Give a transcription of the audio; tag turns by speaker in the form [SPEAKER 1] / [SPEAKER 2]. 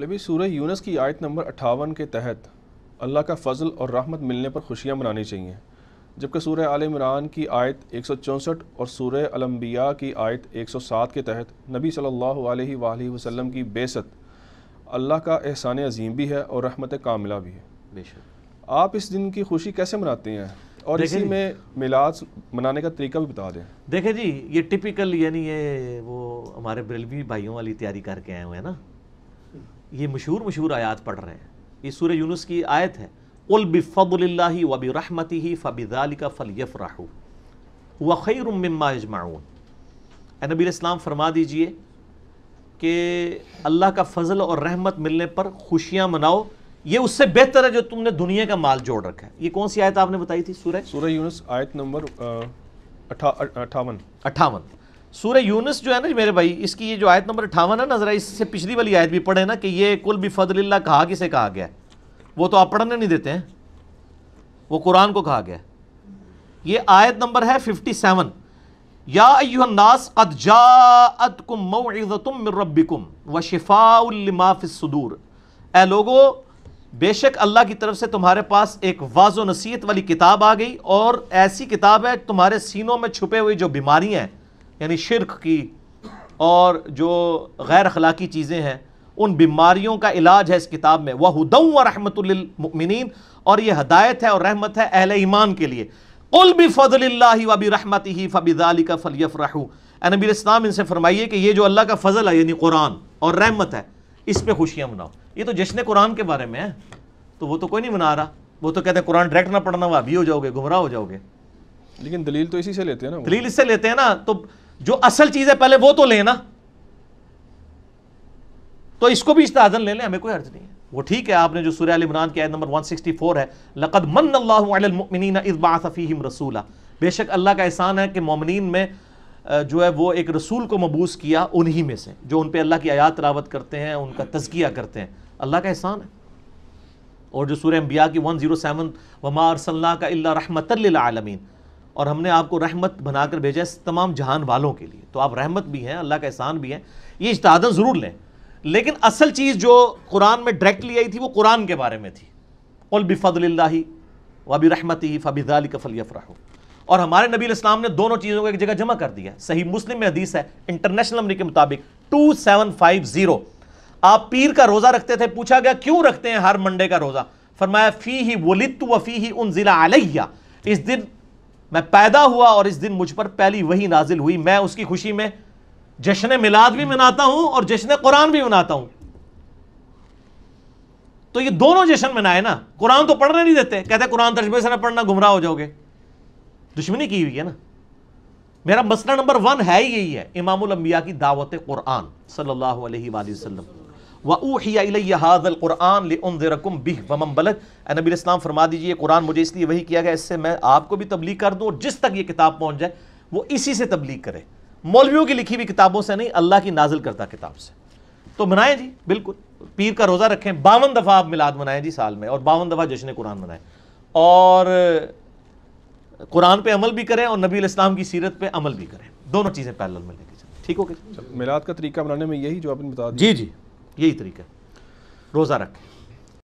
[SPEAKER 1] लबी सूर यूनस की आयत नंबर अठावन के तहत अल्लाह का फ़जल और रहमत मिलने पर खुशियाँ मनानी चाहिए जबकि सूर आल इमरान की आयत एक सौ चौंसठ और सूर अलम्बिया की आयत एक सौ सात के तहत नबी सल्ला वसम की बेसत अल्लाह का एहसान अजीम भी है और रहमत कामिला भी है आप इस दिन की खुशी कैसे मनाते हैं और इसी में मिलाद मनाने का तरीका भी बता दें देखें जी ये टिपिकल यानी ये वो हमारे ब्रिलवी भाइयों वाली तैयारी करके आए हुए हैं ना ये मशहूर मशहूर आयात पढ़ रहे हैं ये सूर्य यूनुस की आयत है उल बिफ़ल वबी रहमती ही फ़बिदाल का यफ राहू व खैर मम्मा नबी इस्लाम फरमा दीजिए कि अल्लाह का फजल और रहमत मिलने पर खुशियाँ मनाओ ये उससे बेहतर है जो तुमने दुनिया का माल जोड़ रखा है ये कौन सी आयत आपने बताई थी सूर्य सूर्य यूनुस आयत नंबर अठावन अठावन सूर्य यूनस जो है ना मेरे भाई इसकी ये जो आयत नंबर अठावन है ना जरा इससे पिछली वाली आयत भी पढ़े ना कि ये कुल भी फजल्ला कहा किसे कहा गया वो तो आप पढ़ने नहीं देते हैं वो कुरान को कहा गया ये आयत नंबर है फिफ्टी सेवन यास अदजातुम व शिफाफिसूर ए लोगो बेशक अल्लाह की तरफ से तुम्हारे पास एक वाजो नसीहत वाली किताब आ गई और ऐसी किताब है तुम्हारे सीनों में छुपे हुए जो बीमारियां हैं यानी शिरक की और जो गैर अखलाकी चीज़ें हैं उन बीमारियों का इलाज है इस किताब में वह हदम व रहमतमिन और यह हदायत है और रहमत है अहल ईमान के लिए कुल भी फ़जल वबी रहमत ही फ़बिदाली का फ़लियफ़रू नबी इस्लाम इनसे फरमाइए कि ये जो अल्लाह का फ़जल है यानी कुरान और रहमत है इस पर खुशियाँ मनाओ ये तो जश्न कुरान के बारे में है तो वो तो कोई नहीं मना रहा वो तो कहते हैं कुरान डायरेक्ट ना पढ़ना हुआ अभी हो जाओगे घुमरा हो जाओगे लेकिन दलील तो इसी से लेते हैं ना दलील इससे लेते हैं ना तो जो असल चीज है पहले वो तो ले ना तो इसको भी इस्ताजन ले लें हमें कोई अर्ज नहीं है वो ठीक है आपने जो सूर्य इमरान की आयत नंबर 164 है लक़द मन अल्लाहमिन इबाफ़ीम रसूला बेशक अल्लाह का एहसान है कि ममिन में जो है वो एक रसूल को मबूस किया उन्हीं में से जो उन पर अल्लाह की आयात तलावत करते हैं उनका तजकिया करते हैं अल्लाह का एहसान है और जो सूर्य अम्बिया की वन जीरो सेवन वमा अरसल्ला का अल्ला आलमीन और हमने आपको रहमत बनाकर भेजा है तमाम जहान वालों के लिए तो आप रहमत भी हैं अल्लाह का एहसान भी हैं ये इश्तादन ज़रूर लें लेकिन असल चीज़ जो कुरान में डायरेक्टली आई थी वो कुरान के बारे में थी उल बिफ़ल वबी रहमत ही फ़बिदाली कफलियफ़राह और हमारे नबी इस्लाम ने दोनों चीज़ों को एक जगह जमा कर दिया सही मुस्लिम में हदीस है इंटरनेशनल अमरी के मुताबिक टू सेवन फाइव ज़ीरो आप पीर का रोज़ा रखते थे पूछा गया क्यों रखते हैं हर मंडे का रोज़ा फरमाया फ़ी ही वलित व फ़ी ही उन ज़िला आलिया इस दिन मैं पैदा हुआ और इस दिन मुझ पर पहली वही नाजिल हुई मैं उसकी खुशी में जश्न मिलाद भी मनाता हूं और जश्न कुरान भी मनाता हूं तो ये दोनों जश्न मनाए ना कुरान तो पढ़ने नहीं देते कहते कुरान तजबे से ना पढ़ना गुमराह हो जाओगे दुश्मनी की हुई है ना मेरा मसला नंबर वन है ही यही है इमामुल अंबिया की दावत कुरान सल्लल्लाहु अलैहि वसल्लम वूहियाकुरान नबी फरमा दीजिए कुरान मुझे इसलिए वही किया गया इससे मैं आपको भी तबलीग कर दूँ जिस तक ये किताब पहुँच जाए वो इसी से तबलीग करे मौलवियों की लिखी हुई किताबों से नहीं अल्लाह की नाजिल करता किताब से तो मनाएं जी बिल्कुल पीर का रोज़ा रखें बावन दफ़ा आप मिलाद मनाएं जी साल में और बावन दफ़ा जश्न कुरान मनाएं और कुरान पे अमल भी करें और नबी इस्लाम की सीरत पे अमल भी करें दोनों चीज़ें पैरल में लेके चलें ठीक हो मिलाद का तरीका बनाने में यही जो आपने बता जी जी यही तरीका है रोज़ा रखें